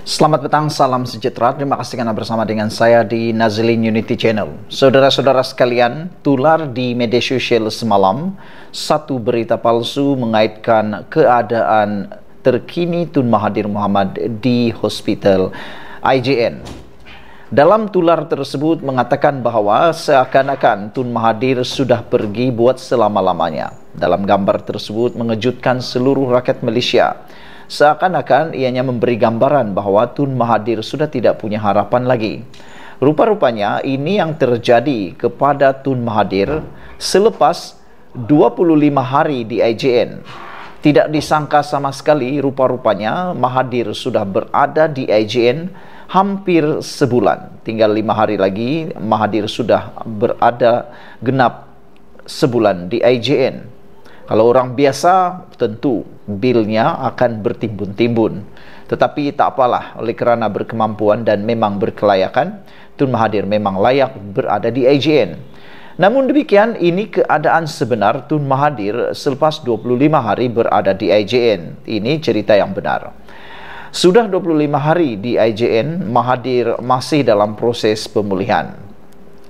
Selamat petang, salam sejahtera. Terima kasih karena bersama dengan saya di Nazilin Unity Channel. Saudara-saudara sekalian, tular di media sosial semalam, satu berita palsu mengaitkan keadaan terkini Tun Mahathir Muhammad di hospital IJN. Dalam tular tersebut mengatakan bahawa seakan-akan Tun Mahathir sudah pergi buat selama-lamanya. Dalam gambar tersebut mengejutkan seluruh rakyat Malaysia seakan-akan ianya memberi gambaran bahawa Tun Mahathir sudah tidak punya harapan lagi. Rupa-rupanya ini yang terjadi kepada Tun Mahathir selepas 25 hari di IJN. Tidak disangka sama sekali rupa-rupanya Mahathir sudah berada di IJN hampir sebulan. Tinggal lima hari lagi Mahathir sudah berada genap sebulan di IJN. Kalau orang biasa tentu bilnya akan bertimbun-timbun. Tetapi tak apalah, oleh kerana berkemampuan dan memang berkelayakan, Tun Mahathir memang layak berada di AGN. Namun demikian, ini keadaan sebenar Tun Mahathir selepas 25 hari berada di AGN. Ini cerita yang benar. Sudah 25 hari di IJN, Mahathir masih dalam proses pemulihan.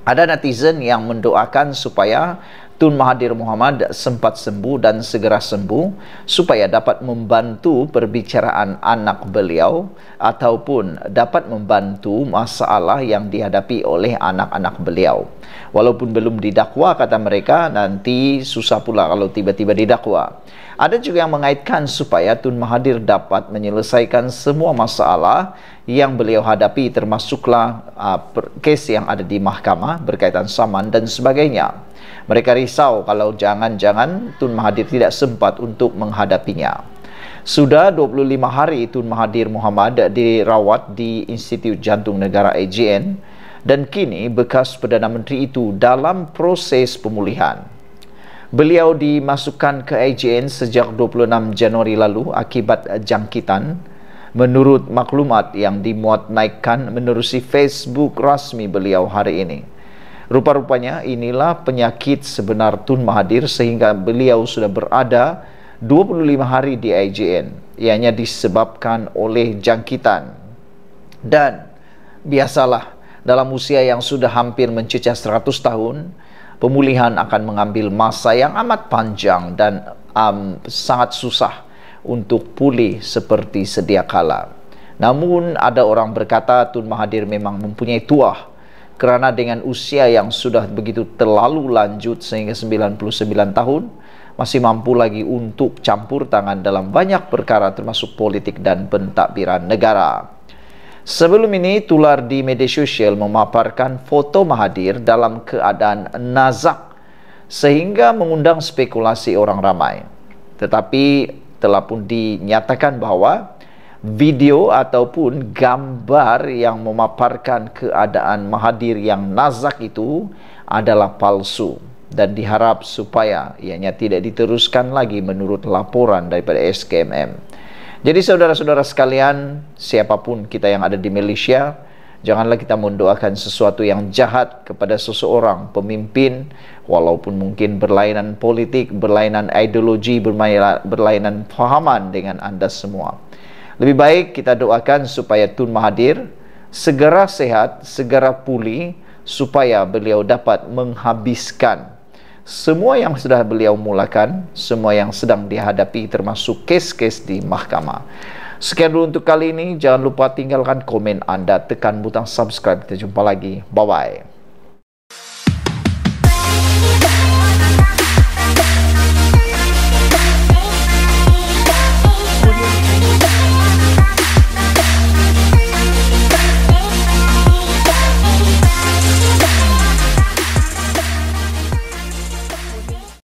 Ada netizen yang mendoakan supaya Tun Mahathir Muhammad sempat sembuh dan segera sembuh supaya dapat membantu perbicaraan anak beliau ataupun dapat membantu masalah yang dihadapi oleh anak-anak beliau walaupun belum didakwa kata mereka nanti susah pula kalau tiba-tiba didakwa ada juga yang mengaitkan supaya Tun Mahathir dapat menyelesaikan semua masalah yang beliau hadapi termasuklah ah, kes yang ada di mahkamah berkaitan saman dan sebagainya mereka risau kalau jangan-jangan Tun Mahathir tidak sempat untuk menghadapinya sudah 25 hari Tun Mahathir Muhammad dirawat di Institut Jantung Negara AJN dan kini bekas Perdana Menteri itu dalam proses pemulihan. Beliau dimasukkan ke AJN sejak 26 Januari lalu akibat jangkitan menurut maklumat yang dimuat naikkan menerusi Facebook rasmi beliau hari ini. Rupa-rupanya inilah penyakit sebenar Tun Mahathir sehingga beliau sudah berada 25 hari di AJN ianya disebabkan oleh jangkitan dan biasalah dalam usia yang sudah hampir mencecah 100 tahun, pemulihan akan mengambil masa yang amat panjang dan um, sangat susah untuk pulih seperti sedia kala. Namun ada orang berkata Tun Mahathir memang mempunyai tuah kerana dengan usia yang sudah begitu terlalu lanjut sehingga 99 tahun masih mampu lagi untuk campur tangan dalam banyak perkara termasuk politik dan pentadbiran negara. Sebelum ini, tular di media sosial memaparkan foto Mahathir dalam keadaan nazak sehingga mengundang spekulasi orang ramai. Tetapi telah pun dinyatakan bahawa video ataupun gambar yang memaparkan keadaan Mahathir yang nazak itu adalah palsu dan diharap supaya ianya tidak diteruskan lagi menurut laporan daripada SKMM. Jadi saudara-saudara sekalian, siapapun kita yang ada di Malaysia, janganlah kita mendoakan sesuatu yang jahat kepada seseorang pemimpin, walaupun mungkin berlainan politik, berlainan ideologi, berlainan pahaman dengan anda semua. Lebih baik kita doakan supaya Tun Mahathir segera sehat, segera pulih, supaya beliau dapat menghabiskan semua yang sudah beliau mulakan, semua yang sedang dihadapi termasuk kes-kes di mahkamah. Sekian dulu untuk kali ini. Jangan lupa tinggalkan komen anda, tekan butang subscribe. Kita jumpa lagi. Bye-bye.